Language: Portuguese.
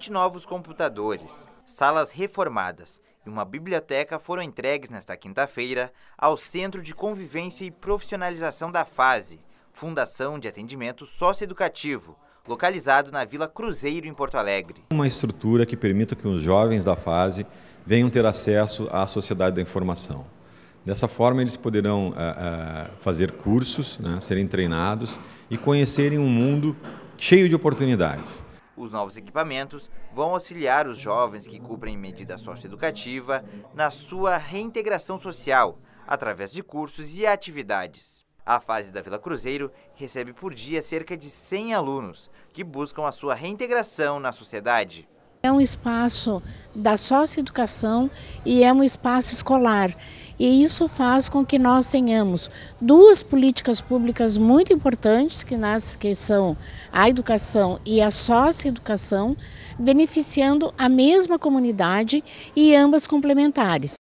20 novos computadores, salas reformadas e uma biblioteca foram entregues nesta quinta-feira ao Centro de Convivência e Profissionalização da FASE, Fundação de Atendimento Socioeducativo, localizado na Vila Cruzeiro, em Porto Alegre. Uma estrutura que permita que os jovens da fase venham ter acesso à sociedade da informação. Dessa forma, eles poderão eh, eh, fazer cursos, né, serem treinados e conhecerem um mundo cheio de oportunidades. Os novos equipamentos vão auxiliar os jovens que cumprem medida socioeducativa na sua reintegração social, através de cursos e atividades. A fase da Vila Cruzeiro recebe por dia cerca de 100 alunos que buscam a sua reintegração na sociedade. É um espaço da socioeducação e é um espaço escolar. E isso faz com que nós tenhamos duas políticas públicas muito importantes, que, nas, que são a educação e a sócio-educação beneficiando a mesma comunidade e ambas complementares.